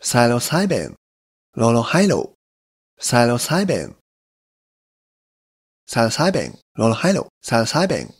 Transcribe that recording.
psilocybin, lorohydro, psilocybin, psilocybin, lorohydro, psilocybin